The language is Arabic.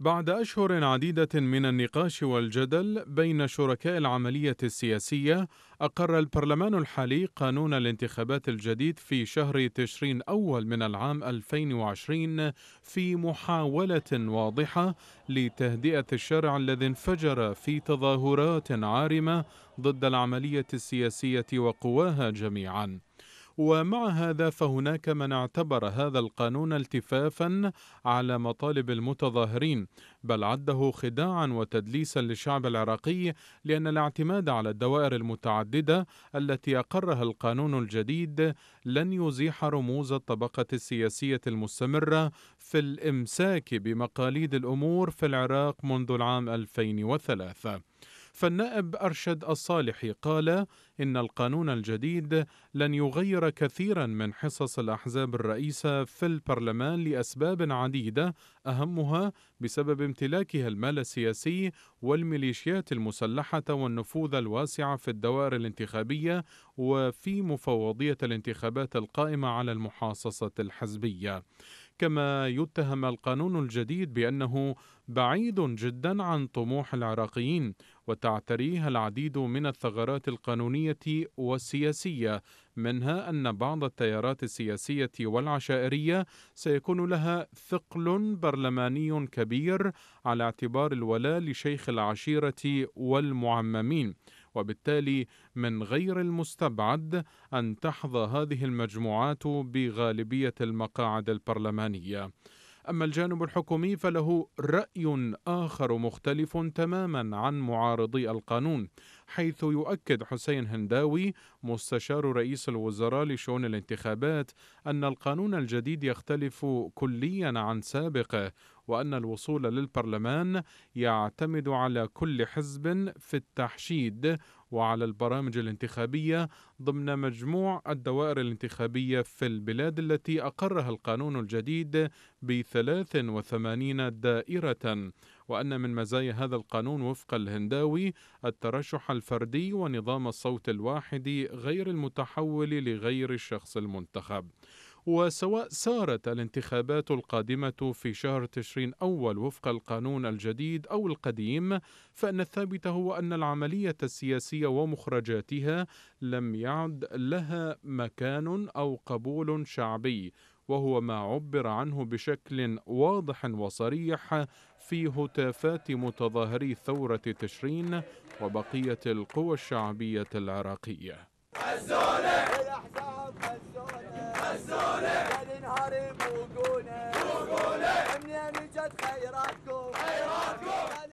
بعد أشهر عديدة من النقاش والجدل بين شركاء العملية السياسية، أقر البرلمان الحالي قانون الانتخابات الجديد في شهر تشرين أول من العام 2020 في محاولة واضحة لتهدئة الشارع الذي انفجر في تظاهرات عارمة ضد العملية السياسية وقواها جميعاً. ومع هذا فهناك من اعتبر هذا القانون التفافا على مطالب المتظاهرين بل عده خداعا وتدليسا للشعب العراقي لأن الاعتماد على الدوائر المتعددة التي أقرها القانون الجديد لن يزيح رموز الطبقة السياسية المستمرة في الإمساك بمقاليد الأمور في العراق منذ العام 2003 فالنائب أرشد الصالحي قال إن القانون الجديد لن يغير كثيرا من حصص الأحزاب الرئيسة في البرلمان لأسباب عديدة أهمها بسبب امتلاكها المال السياسي والميليشيات المسلحة والنفوذ الواسع في الدوائر الانتخابية وفي مفوضية الانتخابات القائمة على المحاصصة الحزبية. كما يتهم القانون الجديد بأنه بعيد جدا عن طموح العراقيين وتعتريه العديد من الثغرات القانونية والسياسية منها أن بعض التيارات السياسية والعشائرية سيكون لها ثقل برلماني كبير على اعتبار الولاء لشيخ العشيرة والمعممين وبالتالي من غير المستبعد أن تحظى هذه المجموعات بغالبية المقاعد البرلمانية. أما الجانب الحكومي فله رأي آخر مختلف تماما عن معارضي القانون حيث يؤكد حسين هنداوي مستشار رئيس الوزراء لشؤون الانتخابات أن القانون الجديد يختلف كليا عن سابقه وأن الوصول للبرلمان يعتمد على كل حزب في التحشيد وعلى البرامج الانتخابية ضمن مجموع الدوائر الانتخابية في البلاد التي أقرها القانون الجديد بثلاث وثمانين دائرة وأن من مزايا هذا القانون وفق الهنداوي الترشح الفردي ونظام الصوت الواحد غير المتحول لغير الشخص المنتخب وسواء سارت الانتخابات القادمة في شهر تشرين أول وفق القانون الجديد أو القديم فإن الثابت هو أن العملية السياسية ومخرجاتها لم يعد لها مكان أو قبول شعبي وهو ما عبر عنه بشكل واضح وصريح في هتافات متظاهري ثورة تشرين وبقية القوى الشعبية العراقية الزولة الزولة